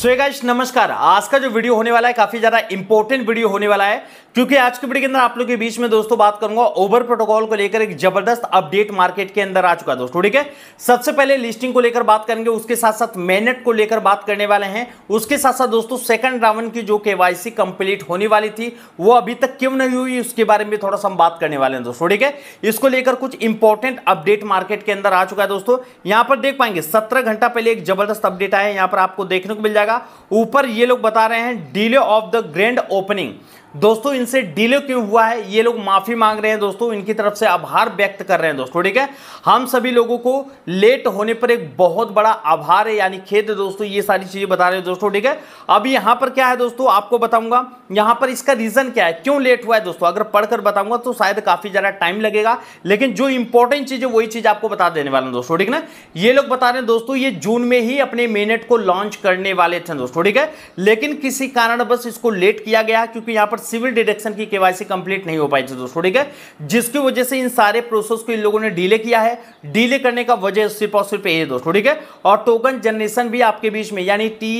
सो so, नमस्कार आज का जो वीडियो होने वाला है काफी ज्यादा इंपॉर्टेंट वीडियो होने वाला है क्योंकि आज के वीडियो के अंदर आप लोगों के बीच में दोस्तों बात करूंगा ओवर प्रोटोकॉल को लेकर एक जबरदस्त अपडेट मार्केट के अंदर आ चुका है दोस्तों ठीक है सबसे पहले लिस्टिंग को लेकर बात करेंगे उसके साथ साथ मेहनत को लेकर बात करने वाले हैं उसके साथ साथ दोस्तों सेकंड राउंड की जो के कंप्लीट होने वाली थी वो अभी तक क्यों नहीं हुई उसके बारे में थोड़ा सा हम बात करने वाले हैं दोस्तों ठीक है इसको लेकर कुछ इंपॉर्टेंट अपडेट मार्केट के अंदर आ चुका है दोस्तों यहां पर देख पाएंगे सत्रह घंटा पहले एक जबरदस्त अपडेट आया यहां पर आपको देखने को मिल जाएगा जाएगा ऊपर ये लोग बता रहे हैं delay of the grand opening दोस्तों इनसे डिले क्यों हुआ है ये लोग माफी मांग रहे हैं दोस्तों इनकी तरफ से आभार व्यक्त कर रहे हैं दोस्तों ठीक है हम सभी लोगों को लेट होने पर एक बहुत बड़ा आभार है यानी खेद है दोस्तों ये सारी चीजें बता रहे हैं दोस्तों ठीक है अब यहां पर क्या है दोस्तों आपको बताऊंगा यहां पर इसका रीजन क्या है क्यों लेट हुआ है दोस्तों अगर पढ़कर बताऊंगा तो शायद काफी ज्यादा टाइम लगेगा लेकिन जो इंपॉर्टेंट चीज है वही चीज आपको बता देने वाला दोस्तों ठीक ना ये लोग बता रहे हैं दोस्तों ये जून में ही अपने मेनेट को लॉन्च करने वाले थे दोस्तों ठीक है लेकिन किसी कारण इसको लेट किया गया क्योंकि यहां पर सिविल डिडक्शन की केवाईसी कंप्लीट नहीं हो पाई थी दोस्तों ठीक है जिसकी वजह से इन सारे प्रोसेस को इन लोगों ने डिले किया है डिले करने का वजह सिर्फ और सिर्फ ये दोस्तों ठीक है और टोकन जनरेशन भी आपके बीच में यानी टी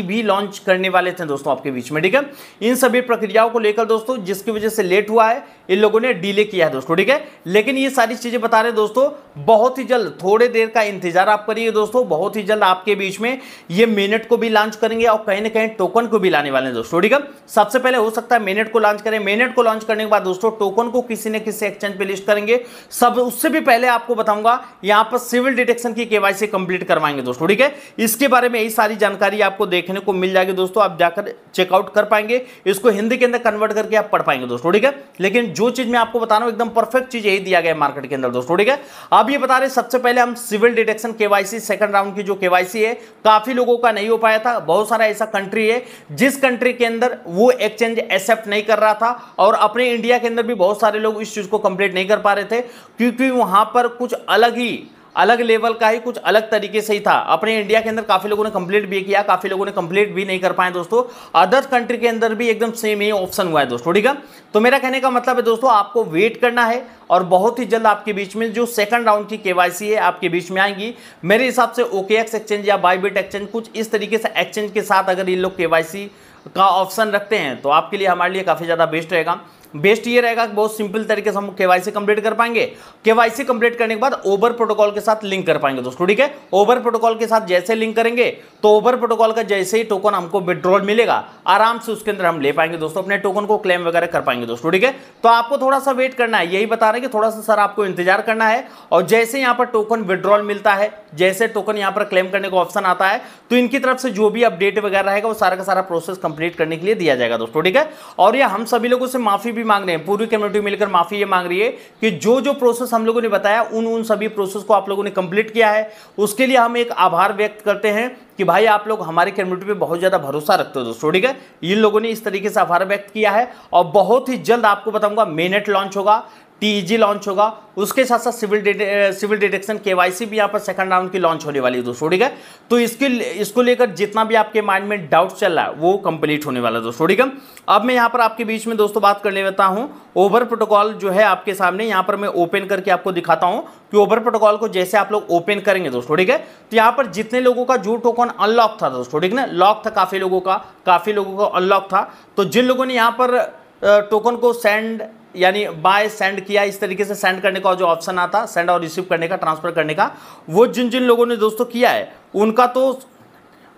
e भी लॉन्च करने वाले थे दोस्तों आपके बीच में ठीक है इन सभी प्रक्रियाओं को लेकर दोस्तों जिसकी वजह से लेट हुआ है इन लोगों ने डिले किया है दोस्तों ठीक है लेकिन ये सारी चीज़ें बता रहे दोस्तों बहुत ही जल्द थोड़े देर का इंतजार आप करिए दोस्तों बहुत ही जल्द आपके बीच में ये मिनट को भी लॉन्च करेंगे और कहीं ना कहीं टोकन को भी लाने वाले हैं दोस्तों ठीक है सबसे पहले हो सकता है मिनट को लॉन्च करें मिनट को लॉन्च करने के बाद दोस्तों टोकन को किसी न किसी एक्सचेंज पर लिस्ट करेंगे सब उससे भी पहले आपको बताऊंगा यहाँ पर सिविल डिटेक्शन की केवाईसी कंप्लीट करवाएंगे दोस्तों ठीक है इसके बारे में यही सारी जानकारी आपको देखने को मिल जाएगी दोस्तों आप जाकर चेकआउट कर पाएंगे इसको हिंदी के अंदर कन्वर्ट करके आप पढ़ पाएंगे दोस्तों ठीक है लेकिन जो चीज मैं आपको बता रहा हूं एकदम परफेक्ट चीज यही दिया गया मार्केट के अंदर दोस्तों ठीक है अब ये बता रहे सबसे पहले हम civil detection KYC second round की जो केवाईसी है काफी लोगों का नहीं हो पाया था बहुत सारा ऐसा कंट्री है जिस कंट्री के अंदर वो एक्सचेंज एक्सेप्ट नहीं कर रहा था और अपने इंडिया के अंदर भी बहुत सारे लोग इस चीज को कंप्लीट नहीं कर पा रहे थे क्योंकि वहां पर कुछ अलग ही अलग लेवल का ही कुछ अलग तरीके से ही था अपने इंडिया के अंदर काफ़ी लोगों ने कंप्लीट भी किया काफ़ी लोगों ने कंप्लीट भी नहीं कर पाए दोस्तों अदर कंट्री के अंदर भी एकदम सेम ही ऑप्शन हुआ है दोस्तों ठीक है तो मेरा कहने का मतलब है दोस्तों आपको वेट करना है और बहुत ही जल्द आपके बीच में जो सेकंड राउंड की केवाईसी है आपके बीच में आएंगी मेरे हिसाब से ओकेएक्स एक्सचेंज या बाईबिट एक्सचेंज कुछ इस तरीके से एक्सचेंज के साथ अगर ये लोग केवाईसी का ऑप्शन रखते हैं तो आपके लिए हमारे लिए काफ़ी ज़्यादा बेस्ट रहेगा बेस्ट ये रहेगा कि बहुत सिंपल तरीके से हम केवाईसी कंप्लीट कर पाएंगे केवाईसी कंप्लीट करने के बाद ओवर प्रोटोकॉल के साथ लिंक कर पाएंगे दोस्तों ठीक है ओवर प्रोटोकॉल के साथ जैसे लिंक करेंगे तो ओवर प्रोटोकॉल का जैसे ही टोकन हमको विड्रॉल मिलेगा आराम से उसके अंदर हम ले पाएंगे दोस्तों अपने टोकन को क्लेम वगैरह कर पाएंगे दोस्तों ठीक है तो आपको थोड़ा सा वेट करना है यही बता रहे हैं कि थोड़ा सा सर आपको इंतजार करना है और जैसे यहाँ पर टोकन विड्रॉल मिलता है जैसे टोकन यहाँ पर क्लेम करने का ऑप्शन आता है तो इनकी तरफ से जो भी अपडेट वगैरह रहेगा वो सारा का सारा प्रोसेस कंप्लीट करने के लिए दिया जाएगा दोस्तों ठीक है और ये हम सभी लोगों से माफी भी मांग रहे हैं पूरी कम्युनिटी मिलकर माफी ये मांग रही है कि जो जो प्रोसेस हम लोगों ने बताया उन उन सभी प्रोसेस को आप लोगों ने कंप्लीट किया है उसके लिए हम एक आभार व्यक्त करते हैं कि भाई आप लोग हमारे कम्युनिटी पे बहुत ज़्यादा भरोसा रखते हो दोस्तों ठीक है इन लोगों ने इस तरीके से आभार व्यक्त किया है और बहुत ही जल्द आपको बताऊंगा मेनेट लॉन्च होगा टीजी लॉन्च e होगा उसके साथ साथ सिविल सिविल डिटेक्शन केवाईसी भी यहाँ पर सेकंड राउंड की लॉन्च होने वाली है दोस्तों ठीक है तो इसके इसको लेकर जितना भी आपके माइंड में डाउट चल रहा है वो कंप्लीट होने वाला है दोस्तों ठीक है अब मैं यहाँ पर आपके बीच में दोस्तों बात कर लेता हूँ ओवर प्रोटोकॉल जो है आपके सामने यहाँ पर मैं ओपन करके आपको दिखाता हूँ कि ओवर प्रोटोकॉल को जैसे आप लोग ओपन करेंगे दोस्तों ठीक है तो यहाँ पर जितने लोगों का जो टोकन अनलॉक था दोस्तों ठीक है लॉक था काफ़ी लोगों का काफ़ी लोगों का अनलॉक था तो जिन लोगों ने यहाँ पर टोकन को सेंड यानी बाय सेंड किया इस तरीके से सेंड करने का जो ऑप्शन आता सेंड और रिसीव करने का ट्रांसफ़र करने का वो जिन जिन लोगों ने दोस्तों किया है उनका तो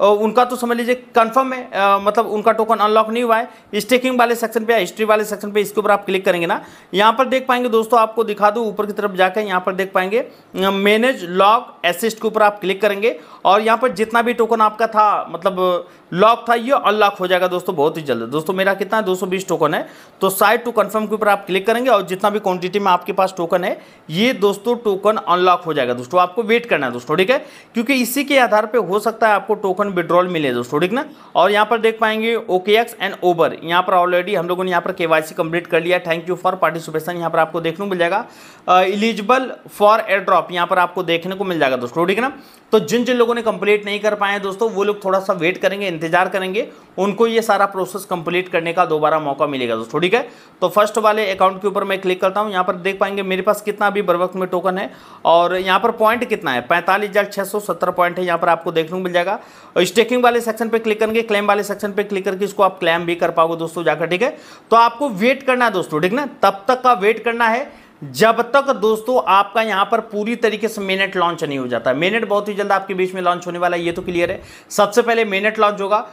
उनका तो समझ लीजिए कंफर्म है आ, मतलब उनका टोकन अनलॉक नहीं हुआ है स्टेकिंग वाले सेक्शन पे या हिस्ट्री वाले सेक्शन पे इसके ऊपर आप क्लिक करेंगे ना यहाँ पर देख पाएंगे दोस्तों आपको दिखा दूँ ऊपर की तरफ जाकर यहाँ पर देख पाएंगे मैनेज लॉक एसिस्ट के ऊपर आप क्लिक करेंगे और यहाँ पर जितना भी टोकन आपका था मतलब लॉक था ये अनलॉक हो जाएगा दोस्तों बहुत ही जल्द दोस्तों मेरा कितना है 220 टोकन है तो साइड टू कंफर्म के ऊपर आप क्लिक करेंगे और जितना भी क्वांटिटी में आपके पास टोकन है ये दोस्तों टोकन अनलॉक हो जाएगा दोस्तों आपको वेट करना है दोस्तों ठीक है क्योंकि इसी के आधार पर हो सकता है आपको टोकन विड्रॉल मिले दोस्तों ठीक ना और यहाँ पर देख पाएंगे ओके एक्स एंड ओबर यहाँ पर ऑलरेडी हम लोगों ने यहाँ पर के वाई कंप्लीट कर लिया थैंक यू फॉर पार्टिसिपेशन यहाँ पर आपको देखने को मिल जाएगा इलिजिबल फॉर एयर ड्रॉप यहाँ पर आपको देखने को मिल जाएगा दोस्तों ठीक है ना तो जिन जिन लोगों ने कंप्लीट नहीं कर पाए दोस्तों वो लोग थोड़ा सा वेट करेंगे इंतजार करेंगे उनको ये सारा प्रोसेस कंप्लीट करने का दोबारा मौका मिलेगा दोस्तों ठीक है तो फर्स्ट वाले अकाउंट के ऊपर मैं क्लिक करता हूँ यहाँ पर देख पाएंगे मेरे पास कितना अभी बर में टोकन है और यहाँ पर पॉइंट कितना है पैंतालीस पॉइंट है यहाँ पर आपको देखने को मिल जाएगा और स्टेकिंग वाले सेक्शन पर क्लिक करेंगे क्लेम वाले सेक्शन पर क्लिक करके इसको आप क्लेम भी कर पाओगे दोस्तों जाकर ठीक है तो आपको वेट करना है दोस्तों ठीक ना तब तक का वेट करना है जब तक दोस्तों आपका यहां पर पूरी तरीके से मेनेट लॉन्च नहीं हो जाता मेनेट बहुत ही जल्द आपके बीच में लॉन्च होने वाला है ये तो क्लियर है सबसे पहले मेनेट लॉन्च होगा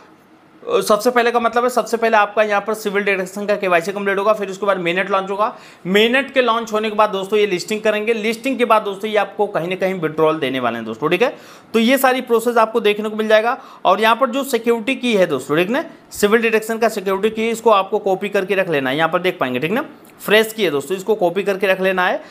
सबसे पहले का मतलब है सबसे पहले आपका यहाँ पर सिविल डिरेक्शन का केवाईसी कंप्लीट होगा फिर उसके बाद मेनेट लॉन्च होगा मेनेट के लॉन्च होने के बाद दोस्तों ये लिस्टिंग करेंगे लिस्टिंग के बाद दोस्तों ये आपको कहीं ना कहीं विड्रॉल देने वाले हैं दोस्तों ठीक है तो ये सारी प्रोसेस आपको देखने को मिल जाएगा और यहाँ पर जो सिक्योरिटी की है दोस्तों ठीक ना सिविल डिरेक्शन का सिक्योरिटी की इसको आपको कॉपी करके रख लेना है यहाँ पर देख पाएंगे ठीक ना फ्रेश की है दोस्तों इसको कॉपी करके रख लेना है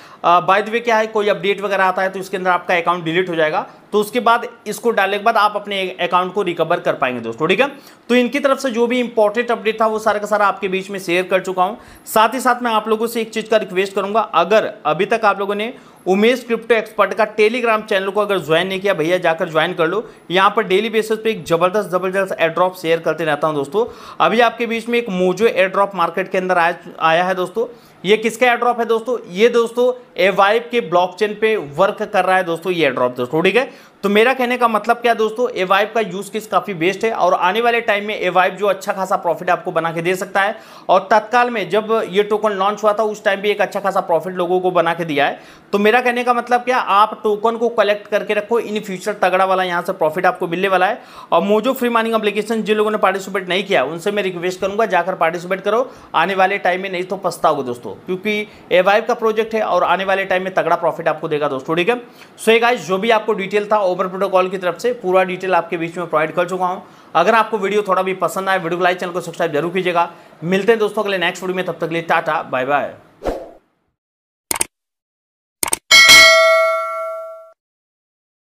बाय द वे क्या है कोई अपडेट वगैरह आता है तो इसके अंदर आपका अकाउंट डिलीट हो जाएगा तो उसके बाद इसको डालने के बाद आप अपने अकाउंट को रिकवर कर पाएंगे दोस्तों ठीक है तो इनकी तरफ से जो भी इंपॉर्टेंट अपडेट था वो सारा का सारा आपके बीच में शेयर कर चुका हूँ साथ ही साथ मैं आप लोगों से एक चीज़ का रिक्वेस्ट करूंगा अगर अभी तक आप लोगों ने उमेश क्रिप्टो एक्सपर्ट का टेलीग्राम चैनल को अगर ज्वाइन नहीं किया भैया जाकर ज्वाइन कर लो यहाँ पर डेली बेसिस पे एक जबरदस्त जबरदस्त एड्रॉप शेयर करते रहता हूँ दोस्तों अभी आपके बीच में एक मोजो एड्रॉप मार्केट के अंदर आया है दोस्तों ये किसका एड्रॉप है दोस्तों ये दोस्तों एवाइप के ब्लॉकचेन पे वर्क कर रहा है दोस्तों ये एड्रॉप दोस्तों ठीक है तो मेरा कहने का मतलब क्या दोस्तों ए का यूज़ किस काफ़ी बेस्ट है और आने वाले टाइम में ए वाइव जो अच्छा खासा प्रॉफिट आपको बना के दे सकता है और तत्काल में जब ये टोकन लॉन्च हुआ था उस टाइम भी एक अच्छा खासा प्रॉफिट लोगों को बना के दिया है तो मेरा कहने का मतलब क्या आप टोकन को कलेक्ट करके रखो इन फ्यूचर तगड़ा वाला यहाँ से प्रॉफिट आपको मिलने वाला है और मोजो फ्री माइनिंग अपलीकेशन जिन लोगों ने पार्टिसिपेट नहीं किया उनसे मैं रिक्वेस्ट करूंगा जाकर पार्टिसिपेट करो आने वाले टाइम में नहीं तो होगा दोस्तों क्योंकि ए का प्रोजेक्ट है और आने वाले टाइम में तगड़ा प्रॉफिट आपको देगा दोस्तों ठीक है सो एक जो भी आपको डिटेल था ओपन प्रोटोकॉल की तरफ से पूरा डिटेल आपके बीच में प्रोवाइड कर चुका हूँ अगर आपको वीडियो थोड़ा भी पसंद आए वीडियो को लाइक चैनल को सब्सक्राइब जरूर कीजिएगा मिलते हैं दोस्तों अगले नेक्स्ट वीडियो में तब तक लिए टाटा बाय बाय